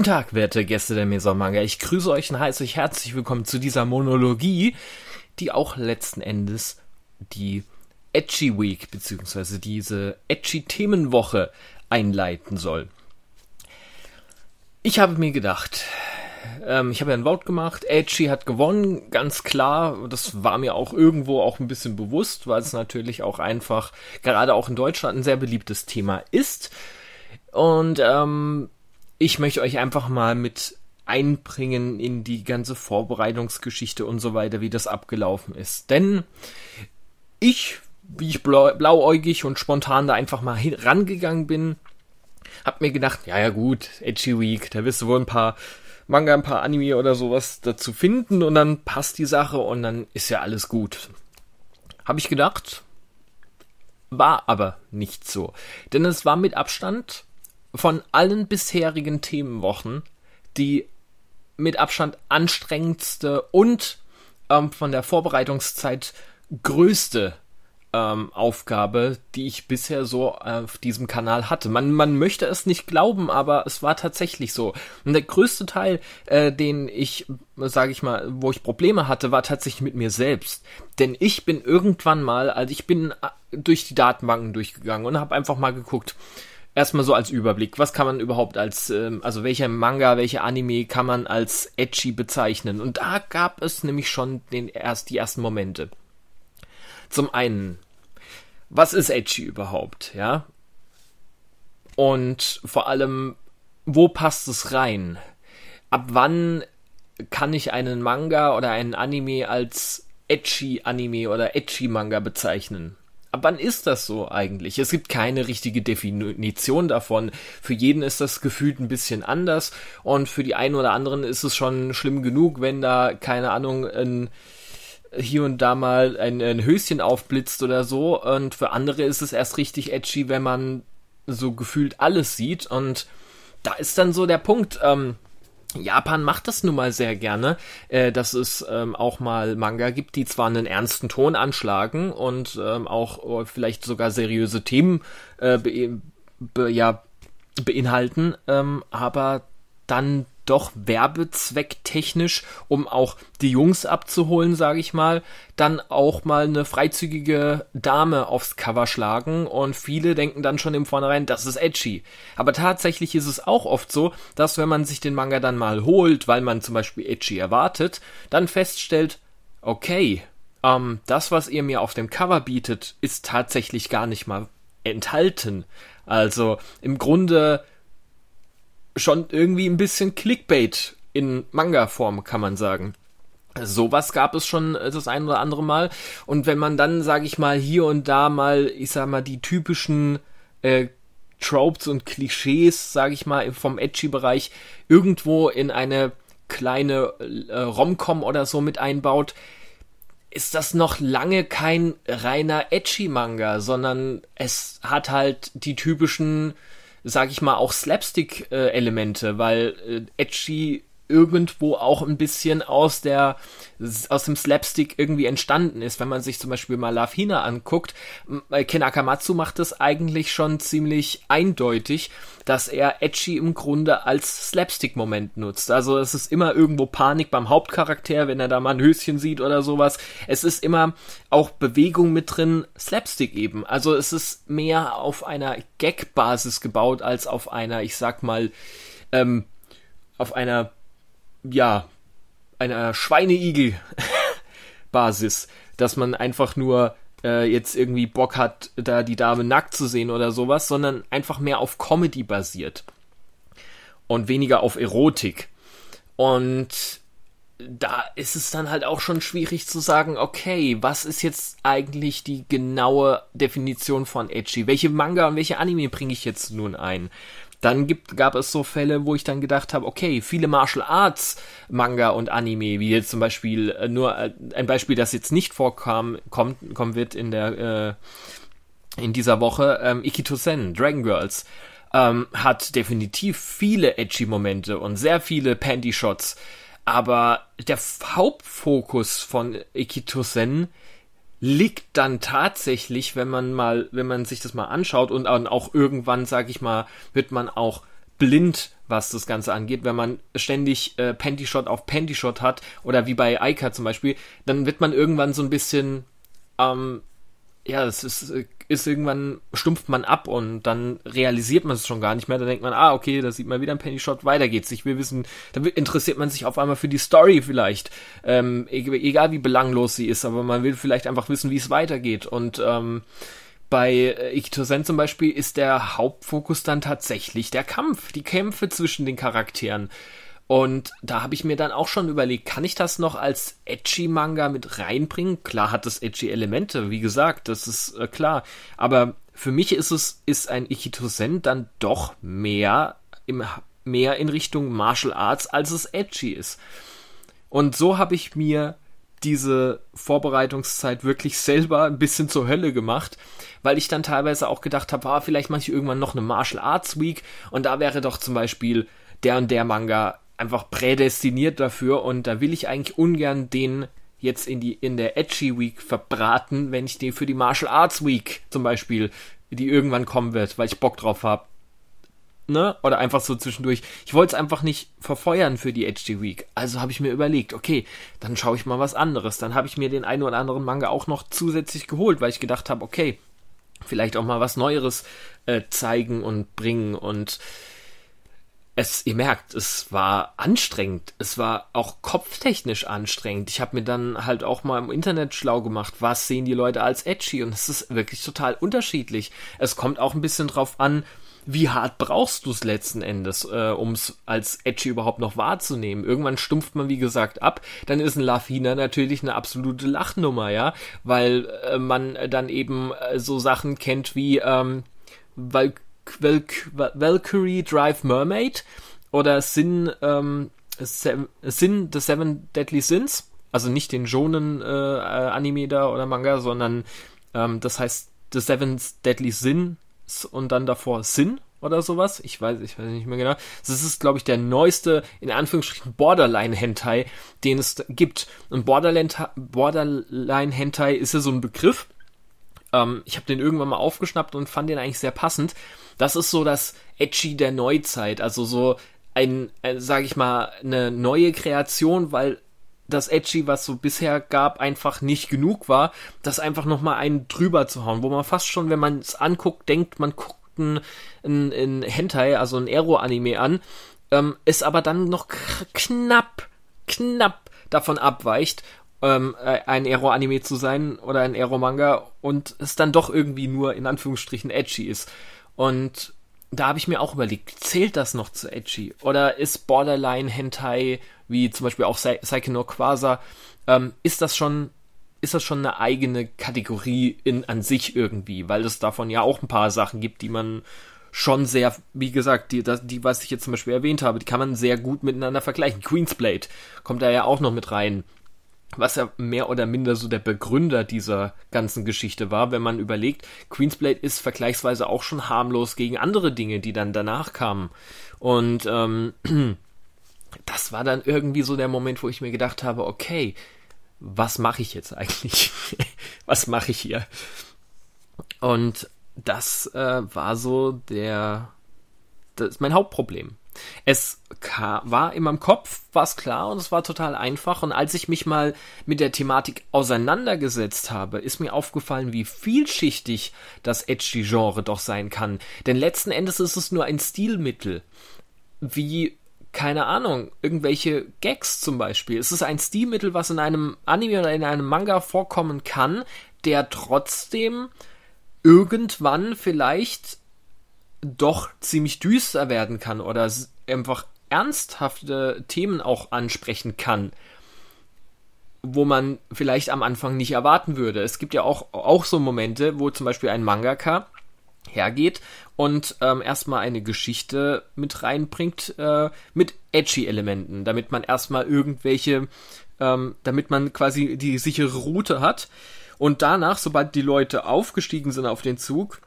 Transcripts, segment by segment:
Guten Tag, werte Gäste der Mesomanga. Ich grüße euch und heiße euch herzlich willkommen zu dieser Monologie, die auch letzten Endes die Edgy Week bzw. diese Edgy Themenwoche einleiten soll. Ich habe mir gedacht, ähm, ich habe ja ein Wort gemacht, Edgy hat gewonnen, ganz klar. Das war mir auch irgendwo auch ein bisschen bewusst, weil es natürlich auch einfach, gerade auch in Deutschland, ein sehr beliebtes Thema ist. Und ähm, ich möchte euch einfach mal mit einbringen in die ganze Vorbereitungsgeschichte und so weiter, wie das abgelaufen ist. Denn ich, wie ich blauäugig und spontan da einfach mal rangegangen bin, hab mir gedacht, ja, ja gut, Edgy Week, da wirst du wohl ein paar Manga, ein paar Anime oder sowas dazu finden und dann passt die Sache und dann ist ja alles gut. Hab ich gedacht, war aber nicht so. Denn es war mit Abstand von allen bisherigen Themenwochen die mit Abstand anstrengendste und ähm, von der Vorbereitungszeit größte ähm, Aufgabe, die ich bisher so auf diesem Kanal hatte. Man, man möchte es nicht glauben, aber es war tatsächlich so. Und der größte Teil, äh, den ich, sage ich mal, wo ich Probleme hatte, war tatsächlich mit mir selbst. Denn ich bin irgendwann mal, also ich bin äh, durch die Datenbanken durchgegangen und habe einfach mal geguckt, Erstmal so als Überblick. Was kann man überhaupt als, ähm, also welcher Manga, welcher Anime kann man als edgy bezeichnen? Und da gab es nämlich schon den erst, die ersten Momente. Zum einen, was ist edgy überhaupt, ja? Und vor allem, wo passt es rein? Ab wann kann ich einen Manga oder einen Anime als edgy Anime oder edgy Manga bezeichnen? Ab wann ist das so eigentlich? Es gibt keine richtige Definition davon. Für jeden ist das gefühlt ein bisschen anders und für die einen oder anderen ist es schon schlimm genug, wenn da, keine Ahnung, ein, hier und da mal ein, ein Höschen aufblitzt oder so und für andere ist es erst richtig edgy, wenn man so gefühlt alles sieht und da ist dann so der Punkt, ähm, Japan macht das nun mal sehr gerne, äh, dass es ähm, auch mal Manga gibt, die zwar einen ernsten Ton anschlagen und ähm, auch äh, vielleicht sogar seriöse Themen äh, be, be, ja, beinhalten, ähm, aber dann doch werbezwecktechnisch, um auch die Jungs abzuholen, sage ich mal, dann auch mal eine freizügige Dame aufs Cover schlagen und viele denken dann schon im Vornherein, das ist edgy. Aber tatsächlich ist es auch oft so, dass wenn man sich den Manga dann mal holt, weil man zum Beispiel edgy erwartet, dann feststellt, okay, ähm, das, was ihr mir auf dem Cover bietet, ist tatsächlich gar nicht mal enthalten. Also im Grunde schon irgendwie ein bisschen Clickbait in Manga-Form, kann man sagen. Sowas gab es schon äh, das ein oder andere Mal. Und wenn man dann, sage ich mal, hier und da mal, ich sag mal, die typischen äh, Tropes und Klischees, sage ich mal, vom Edgy-Bereich irgendwo in eine kleine äh, Rom-Com oder so mit einbaut, ist das noch lange kein reiner Edgy-Manga, sondern es hat halt die typischen sag ich mal, auch Slapstick-Elemente, äh, weil äh, edgy irgendwo auch ein bisschen aus der aus dem Slapstick irgendwie entstanden ist. Wenn man sich zum Beispiel mal Love Hina anguckt, äh, Ken Akamatsu macht das eigentlich schon ziemlich eindeutig, dass er Edgy im Grunde als Slapstick-Moment nutzt. Also es ist immer irgendwo Panik beim Hauptcharakter, wenn er da mal ein Höschen sieht oder sowas. Es ist immer auch Bewegung mit drin, Slapstick eben. Also es ist mehr auf einer Gag-Basis gebaut als auf einer, ich sag mal, ähm, auf einer ja, einer Schweineigel-Basis, dass man einfach nur äh, jetzt irgendwie Bock hat, da die Dame nackt zu sehen oder sowas, sondern einfach mehr auf Comedy basiert und weniger auf Erotik. Und da ist es dann halt auch schon schwierig zu sagen, okay, was ist jetzt eigentlich die genaue Definition von edgy? Welche Manga und welche Anime bringe ich jetzt nun ein? Dann gibt, gab es so Fälle, wo ich dann gedacht habe, okay, viele Martial Arts Manga und Anime, wie jetzt zum Beispiel äh, nur äh, ein Beispiel, das jetzt nicht vorkam, kommt, kommen wird in der äh, in dieser Woche, ähm, Ikitosen, Dragon Girls. Ähm, hat definitiv viele edgy Momente und sehr viele Panty Shots, aber der Hauptfokus von Ikitosen liegt dann tatsächlich, wenn man mal, wenn man sich das mal anschaut und auch irgendwann, sag ich mal, wird man auch blind, was das Ganze angeht, wenn man ständig äh, Panty Shot auf Panty Shot hat oder wie bei Aika zum Beispiel, dann wird man irgendwann so ein bisschen ähm, ja, es ist, ist irgendwann stumpft man ab und dann realisiert man es schon gar nicht mehr. Da denkt man, ah, okay, da sieht man wieder einen Penny Shot, weiter geht's. Ich will wissen, da interessiert man sich auf einmal für die Story vielleicht, ähm, e-, egal wie belanglos sie ist, aber man will vielleicht einfach wissen, wie es weitergeht. Und ähm, bei äh, Ikitosen zum Beispiel ist der Hauptfokus dann tatsächlich der Kampf, die Kämpfe zwischen den Charakteren. Und da habe ich mir dann auch schon überlegt, kann ich das noch als edgy Manga mit reinbringen? Klar hat das edgy Elemente, wie gesagt, das ist äh, klar. Aber für mich ist es ist ein Ikitosen dann doch mehr im, mehr in Richtung Martial Arts, als es edgy ist. Und so habe ich mir diese Vorbereitungszeit wirklich selber ein bisschen zur Hölle gemacht, weil ich dann teilweise auch gedacht habe, ah, vielleicht mache ich irgendwann noch eine Martial Arts Week und da wäre doch zum Beispiel der und der Manga einfach prädestiniert dafür und da will ich eigentlich ungern den jetzt in die in der Edgy Week verbraten, wenn ich den für die Martial Arts Week zum Beispiel, die irgendwann kommen wird, weil ich Bock drauf habe. Ne? Oder einfach so zwischendurch. Ich wollte es einfach nicht verfeuern für die HD Week. Also habe ich mir überlegt, okay, dann schaue ich mal was anderes. Dann habe ich mir den einen oder anderen Manga auch noch zusätzlich geholt, weil ich gedacht habe, okay, vielleicht auch mal was Neueres äh, zeigen und bringen und es, ihr merkt, es war anstrengend. Es war auch kopftechnisch anstrengend. Ich habe mir dann halt auch mal im Internet schlau gemacht, was sehen die Leute als edgy und es ist wirklich total unterschiedlich. Es kommt auch ein bisschen drauf an, wie hart brauchst du es letzten Endes, äh, um es als edgy überhaupt noch wahrzunehmen? Irgendwann stumpft man, wie gesagt, ab. Dann ist ein Lafina natürlich eine absolute Lachnummer, ja, weil äh, man dann eben äh, so Sachen kennt wie ähm, weil Valk Valkyrie Drive Mermaid oder Sin, ähm, Sin The Seven Deadly Sins. Also nicht den Jonen äh, Anime da oder Manga, sondern ähm, das heißt The Seven Deadly Sins und dann davor Sin oder sowas. Ich weiß, ich weiß nicht mehr genau. Das ist, glaube ich, der neueste, in Anführungsstrichen, Borderline-Hentai, den es gibt. Und Borderline-Hentai ist ja so ein Begriff. Ähm, ich habe den irgendwann mal aufgeschnappt und fand den eigentlich sehr passend, das ist so das Edgy der Neuzeit, also so ein, ein äh, sage ich mal, eine neue Kreation, weil das Edgy, was so bisher gab, einfach nicht genug war, das einfach nochmal einen drüber zu hauen, wo man fast schon, wenn man es anguckt, denkt, man guckt ein, ein, ein Hentai, also ein Aero-Anime an, ähm, ist aber dann noch knapp, knapp davon abweicht, ähm, äh, ein Aero-Anime zu sein oder ein Aero-Manga und es dann doch irgendwie nur in Anführungsstrichen edgy ist. Und da habe ich mir auch überlegt, zählt das noch zu edgy? Oder ist Borderline Hentai, wie zum Beispiel auch Psyche no Quasar, ähm, ist das schon ist das schon eine eigene Kategorie in an sich irgendwie, weil es davon ja auch ein paar Sachen gibt, die man schon sehr, wie gesagt, die, die, was ich jetzt zum Beispiel erwähnt habe, die kann man sehr gut miteinander vergleichen. Queensblade kommt da ja auch noch mit rein was ja mehr oder minder so der Begründer dieser ganzen Geschichte war, wenn man überlegt, Queensblade ist vergleichsweise auch schon harmlos gegen andere Dinge, die dann danach kamen. Und ähm, das war dann irgendwie so der Moment, wo ich mir gedacht habe, okay, was mache ich jetzt eigentlich? was mache ich hier? Und das äh, war so der, das ist mein Hauptproblem. Es war in meinem Kopf, war es klar und es war total einfach. Und als ich mich mal mit der Thematik auseinandergesetzt habe, ist mir aufgefallen, wie vielschichtig das Edgy-Genre doch sein kann. Denn letzten Endes ist es nur ein Stilmittel. Wie, keine Ahnung, irgendwelche Gags zum Beispiel. Es ist ein Stilmittel, was in einem Anime oder in einem Manga vorkommen kann, der trotzdem irgendwann vielleicht doch ziemlich düster werden kann oder einfach ernsthafte Themen auch ansprechen kann, wo man vielleicht am Anfang nicht erwarten würde. Es gibt ja auch, auch so Momente, wo zum Beispiel ein Mangaka hergeht und ähm, erstmal eine Geschichte mit reinbringt äh, mit edgy Elementen, damit man erstmal irgendwelche, ähm, damit man quasi die sichere Route hat und danach, sobald die Leute aufgestiegen sind auf den Zug,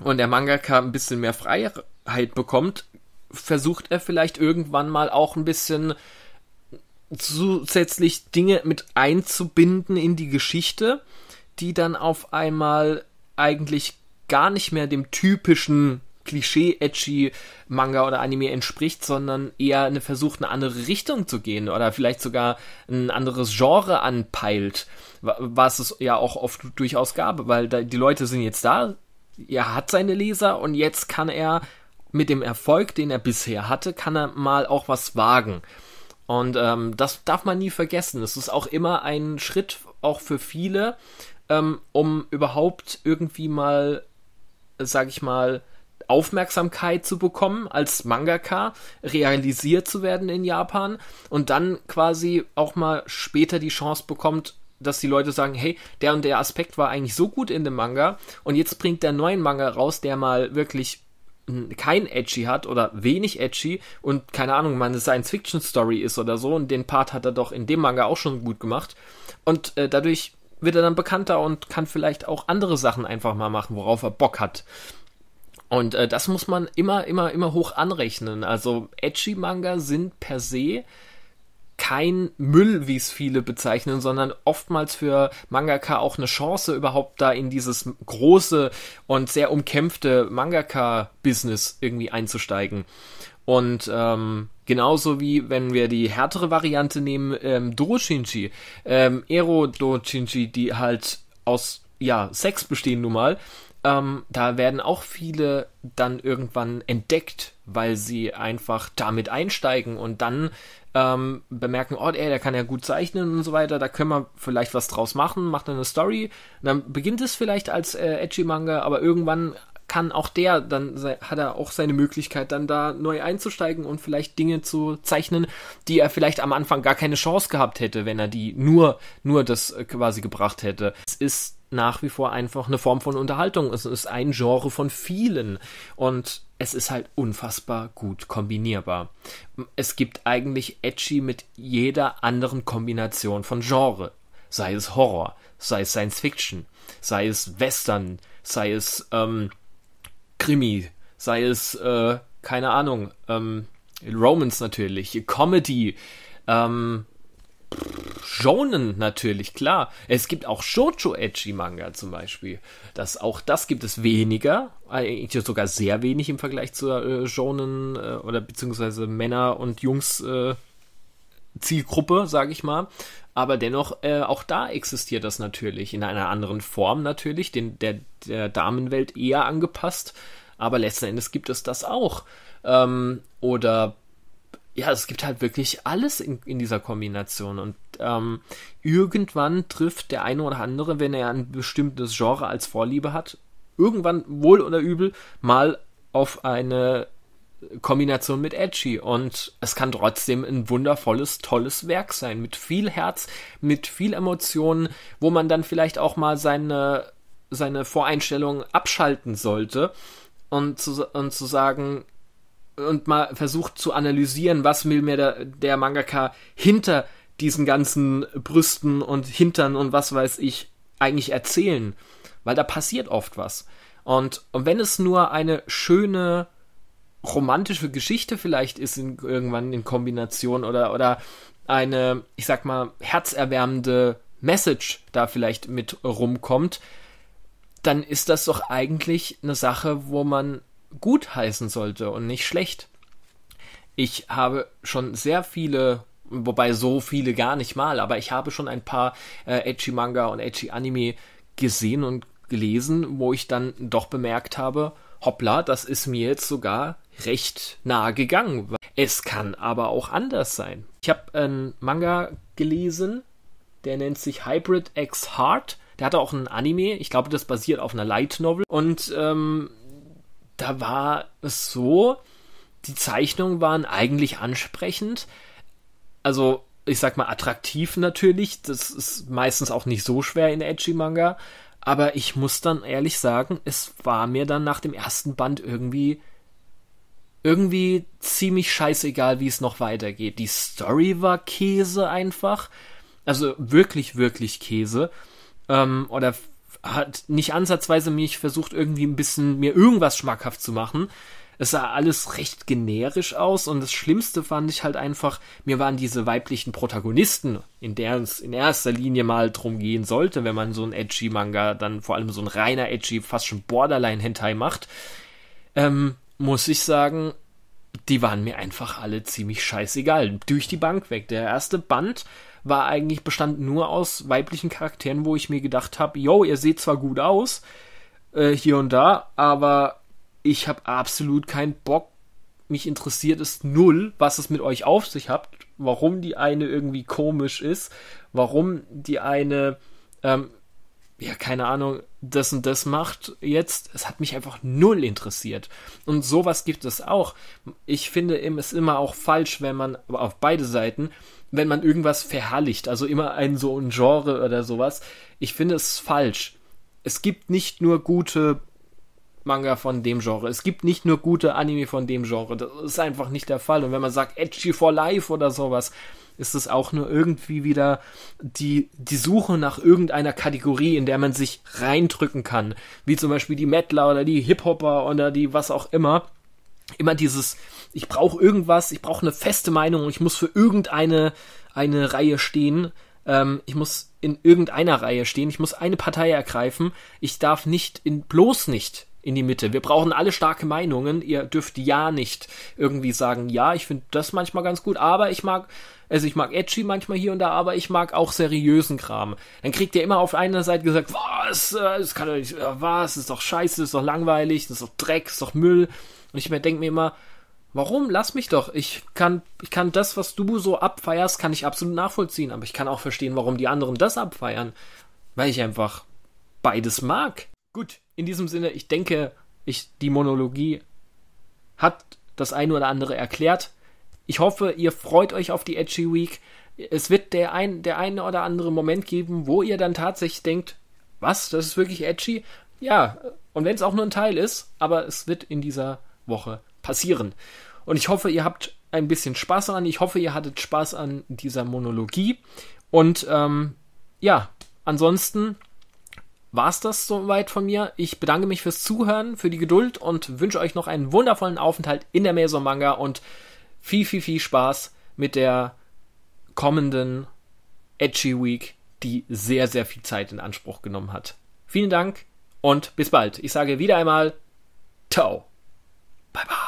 und der Mangaka ein bisschen mehr Freiheit bekommt, versucht er vielleicht irgendwann mal auch ein bisschen zusätzlich Dinge mit einzubinden in die Geschichte, die dann auf einmal eigentlich gar nicht mehr dem typischen Klischee-edgy Manga oder Anime entspricht, sondern eher eine versucht, eine andere Richtung zu gehen oder vielleicht sogar ein anderes Genre anpeilt, was es ja auch oft durchaus gab, weil die Leute sind jetzt da, er hat seine Leser und jetzt kann er mit dem Erfolg, den er bisher hatte, kann er mal auch was wagen. Und ähm, das darf man nie vergessen. Es ist auch immer ein Schritt, auch für viele, ähm, um überhaupt irgendwie mal, sag ich mal, Aufmerksamkeit zu bekommen als Mangaka, realisiert zu werden in Japan und dann quasi auch mal später die Chance bekommt, dass die Leute sagen, hey, der und der Aspekt war eigentlich so gut in dem Manga und jetzt bringt der neuen Manga raus, der mal wirklich kein Edgy hat oder wenig Edgy und keine Ahnung, man eine Science-Fiction-Story ist oder so und den Part hat er doch in dem Manga auch schon gut gemacht und äh, dadurch wird er dann bekannter und kann vielleicht auch andere Sachen einfach mal machen, worauf er Bock hat. Und äh, das muss man immer, immer, immer hoch anrechnen. Also Edgy-Manga sind per se kein Müll, wie es viele bezeichnen, sondern oftmals für Mangaka auch eine Chance, überhaupt da in dieses große und sehr umkämpfte Mangaka-Business irgendwie einzusteigen. Und ähm, genauso wie wenn wir die härtere Variante nehmen, ähm, Dorochinchi, ähm, Ero Dorochinchi, die halt aus ja, Sex bestehen nun mal, ähm, da werden auch viele dann irgendwann entdeckt, weil sie einfach damit einsteigen und dann ähm, bemerken, oh, ey, der kann ja gut zeichnen und so weiter, da können wir vielleicht was draus machen, macht eine Story. Und dann beginnt es vielleicht als äh, Edgy-Manga, aber irgendwann kann auch der, dann hat er auch seine Möglichkeit, dann da neu einzusteigen und vielleicht Dinge zu zeichnen, die er vielleicht am Anfang gar keine Chance gehabt hätte, wenn er die nur, nur das äh, quasi gebracht hätte. Es ist nach wie vor einfach eine Form von Unterhaltung. Es ist ein Genre von vielen und es ist halt unfassbar gut kombinierbar. Es gibt eigentlich Edgy mit jeder anderen Kombination von Genre. Sei es Horror, sei es Science Fiction, sei es Western, sei es ähm, Krimi, sei es, äh, keine Ahnung, ähm, Romans natürlich, Comedy, ähm, Shonen natürlich, klar. Es gibt auch Shoujo Edgy Manga zum Beispiel. Das, auch das gibt es weniger, eigentlich sogar sehr wenig im Vergleich zu äh, Shonen äh, oder beziehungsweise Männer- und Jungs-Zielgruppe, äh, sage ich mal. Aber dennoch, äh, auch da existiert das natürlich in einer anderen Form natürlich, den, der, der Damenwelt eher angepasst. Aber letzten Endes gibt es das auch. Ähm, oder ja, es gibt halt wirklich alles in, in dieser Kombination. Und ähm, irgendwann trifft der eine oder andere, wenn er ein bestimmtes Genre als Vorliebe hat, irgendwann wohl oder übel mal auf eine Kombination mit Edgy. Und es kann trotzdem ein wundervolles, tolles Werk sein. Mit viel Herz, mit viel Emotionen, wo man dann vielleicht auch mal seine, seine Voreinstellungen abschalten sollte. Und zu, und zu sagen, und mal versucht zu analysieren, was will mir der, der Mangaka hinter diesen ganzen Brüsten und Hintern und was weiß ich eigentlich erzählen. Weil da passiert oft was. Und, und wenn es nur eine schöne romantische Geschichte vielleicht ist in, irgendwann in Kombination oder, oder eine, ich sag mal, herzerwärmende Message da vielleicht mit rumkommt, dann ist das doch eigentlich eine Sache, wo man gut heißen sollte und nicht schlecht. Ich habe schon sehr viele, wobei so viele gar nicht mal, aber ich habe schon ein paar äh, Edgy Manga und Edgy Anime gesehen und gelesen, wo ich dann doch bemerkt habe, hoppla, das ist mir jetzt sogar recht nahe gegangen. Es kann aber auch anders sein. Ich habe einen Manga gelesen, der nennt sich Hybrid X Heart. Der hatte auch einen Anime. Ich glaube, das basiert auf einer Light Novel. Und ähm, da war es so, die Zeichnungen waren eigentlich ansprechend. Also, ich sag mal, attraktiv natürlich. Das ist meistens auch nicht so schwer in Edgy-Manga. Aber ich muss dann ehrlich sagen, es war mir dann nach dem ersten Band irgendwie irgendwie ziemlich scheißegal, wie es noch weitergeht. Die Story war Käse einfach. Also wirklich, wirklich Käse. Ähm, oder hat nicht ansatzweise mich versucht, irgendwie ein bisschen mir irgendwas schmackhaft zu machen. Es sah alles recht generisch aus und das Schlimmste fand ich halt einfach, mir waren diese weiblichen Protagonisten, in der es in erster Linie mal drum gehen sollte, wenn man so ein edgy Manga, dann vor allem so ein reiner edgy, fast schon Borderline-Hentai macht, ähm, muss ich sagen, die waren mir einfach alle ziemlich scheißegal. Durch die Bank weg. Der erste Band war eigentlich bestand nur aus weiblichen Charakteren, wo ich mir gedacht habe, yo, ihr seht zwar gut aus äh, hier und da, aber ich habe absolut keinen Bock. Mich interessiert es null, was es mit euch auf sich hat, warum die eine irgendwie komisch ist, warum die eine ähm, ja, keine Ahnung, das und das macht jetzt. Es hat mich einfach null interessiert. Und sowas gibt es auch. Ich finde es immer auch falsch, wenn man auf beide Seiten, wenn man irgendwas verherrlicht, also immer ein so ein Genre oder sowas. Ich finde es falsch. Es gibt nicht nur gute Manga von dem Genre. Es gibt nicht nur gute Anime von dem Genre. Das ist einfach nicht der Fall. Und wenn man sagt Edgy for Life oder sowas, ist es auch nur irgendwie wieder die, die Suche nach irgendeiner Kategorie, in der man sich reindrücken kann. Wie zum Beispiel die Mettler oder die Hip-Hopper oder die was auch immer. Immer dieses, ich brauche irgendwas, ich brauche eine feste Meinung und ich muss für irgendeine eine Reihe stehen. Ähm, ich muss in irgendeiner Reihe stehen, ich muss eine Partei ergreifen, ich darf nicht in bloß nicht in die Mitte. Wir brauchen alle starke Meinungen. Ihr dürft ja nicht irgendwie sagen, ja, ich finde das manchmal ganz gut, aber ich mag, also ich mag edgy manchmal hier und da, aber ich mag auch seriösen Kram. Dann kriegt ihr immer auf einer Seite gesagt, was, es äh, kann doch nicht, äh, was, das ist doch scheiße, das ist doch langweilig, das ist doch Dreck, das ist doch Müll. Und ich denke mir immer, Warum? Lass mich doch. Ich kann, ich kann das, was du so abfeierst, kann ich absolut nachvollziehen. Aber ich kann auch verstehen, warum die anderen das abfeiern. Weil ich einfach beides mag. Gut, in diesem Sinne, ich denke, ich, die Monologie hat das eine oder andere erklärt. Ich hoffe, ihr freut euch auf die Edgy Week. Es wird der ein, der eine oder andere Moment geben, wo ihr dann tatsächlich denkt, was, das ist wirklich edgy? Ja, und wenn es auch nur ein Teil ist, aber es wird in dieser Woche passieren. Und ich hoffe, ihr habt ein bisschen Spaß an. Ich hoffe, ihr hattet Spaß an dieser Monologie. Und ähm, ja, ansonsten war's das soweit von mir. Ich bedanke mich fürs Zuhören, für die Geduld und wünsche euch noch einen wundervollen Aufenthalt in der Meso Manga und viel, viel, viel Spaß mit der kommenden Edgy Week, die sehr, sehr viel Zeit in Anspruch genommen hat. Vielen Dank und bis bald. Ich sage wieder einmal, ciao. Bye bye.